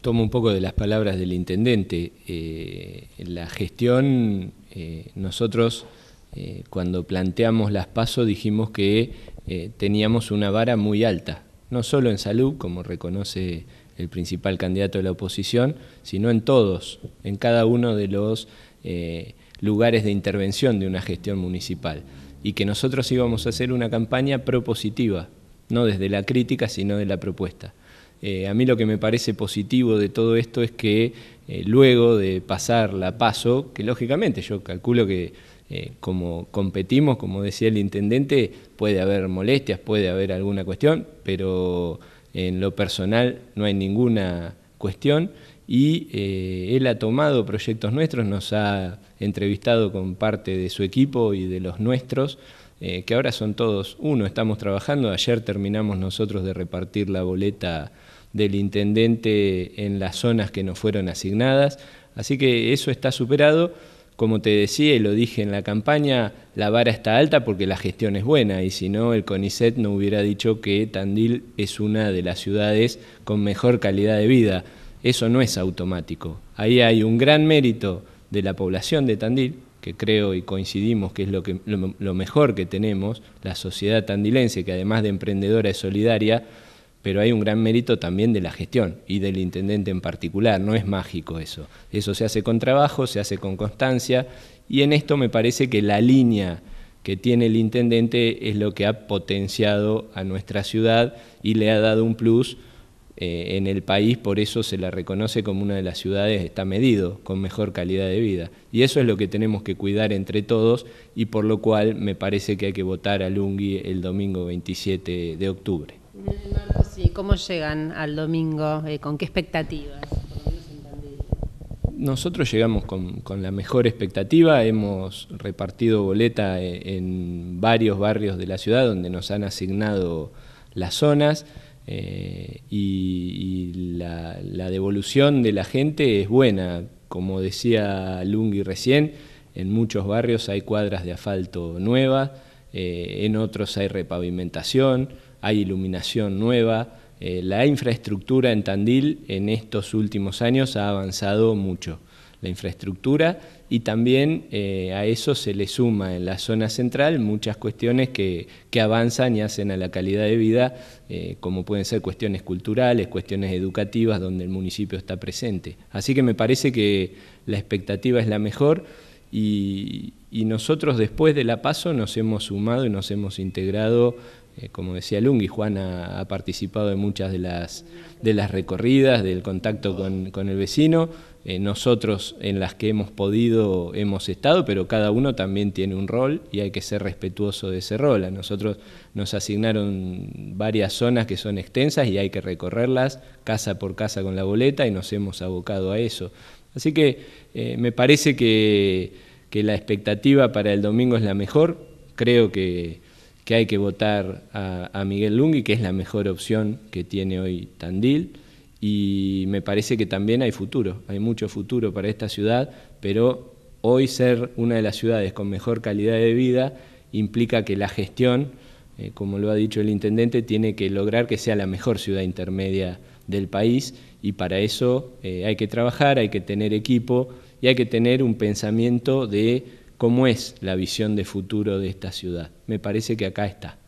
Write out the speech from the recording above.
tomo un poco de las palabras del intendente. Eh, la gestión, eh, nosotros eh, cuando planteamos las pasos dijimos que teníamos una vara muy alta, no solo en salud, como reconoce el principal candidato de la oposición, sino en todos, en cada uno de los lugares de intervención de una gestión municipal. Y que nosotros íbamos a hacer una campaña propositiva, no desde la crítica, sino de la propuesta. Eh, a mí lo que me parece positivo de todo esto es que eh, luego de pasar la paso, que lógicamente yo calculo que eh, como competimos, como decía el intendente, puede haber molestias, puede haber alguna cuestión, pero en lo personal no hay ninguna cuestión y él ha tomado proyectos nuestros, nos ha entrevistado con parte de su equipo y de los nuestros eh, que ahora son todos uno, estamos trabajando, ayer terminamos nosotros de repartir la boleta del intendente en las zonas que nos fueron asignadas, así que eso está superado. Como te decía y lo dije en la campaña, la vara está alta porque la gestión es buena y si no, el CONICET no hubiera dicho que Tandil es una de las ciudades con mejor calidad de vida. Eso no es automático. Ahí hay un gran mérito de la población de Tandil, que creo y coincidimos que es lo, que, lo, mejor que tenemos, la sociedad tandilense, que además de emprendedora es solidaria, pero hay un gran mérito también de la gestión y del intendente en particular, no es mágico eso. Eso se hace con trabajo, se hace con constancia y en esto me parece que la línea que tiene el intendente es lo que ha potenciado a nuestra ciudad y le ha dado un plus eh, en el país, por eso se la reconoce como una de las ciudades, está medido con mejor calidad de vida. Y eso es lo que tenemos que cuidar entre todos y por lo cual me parece que hay que votar a Lungui el domingo 27 de octubre. ¿cómo llegan al domingo? Eh, ¿Con qué expectativas? Nosotros llegamos con, con, la mejor expectativa, hemos repartido boleta eh, en varios barrios de la ciudad donde nos han asignado las zonas. Eh, y, la, devolución de la gente es buena. Como decía Lungi recién, en muchos barrios hay cuadras de asfalto nuevas, eh, en otros hay repavimentación, hay iluminación nueva. Eh, la infraestructura en Tandil en estos últimos años ha avanzado mucho la infraestructura y también eh, a eso se le suma en la zona central muchas cuestiones que, avanzan y hacen a la calidad de vida, eh, como pueden ser cuestiones culturales, cuestiones educativas, donde el municipio está presente. Así que me parece que la expectativa es la mejor y, nosotros después de la paso nos hemos sumado y nos hemos integrado eh, como decía Lung, y Juan ha, participado en muchas de las, de las recorridas, del contacto con el vecino. Eh, nosotros en las que hemos podido hemos estado, pero cada uno también tiene un rol y hay que ser respetuoso de ese rol. A nosotros nos asignaron varias zonas que son extensas y hay que recorrerlas casa por casa con la boleta y nos hemos abocado a eso. Así que eh, me parece que, la expectativa para el domingo es la mejor. Creo que, hay que votar a, a Miguel Lungui, que es la mejor opción que tiene hoy Tandil y me parece que también hay futuro, hay mucho futuro para esta ciudad, pero hoy ser una de las ciudades con mejor calidad de vida implica que la gestión, eh, como lo ha dicho el intendente, tiene que lograr que sea la mejor ciudad intermedia del país y para eso eh, hay que trabajar, hay que tener equipo y hay que tener un pensamiento de cómo es la visión de futuro de esta ciudad. Me parece que acá está.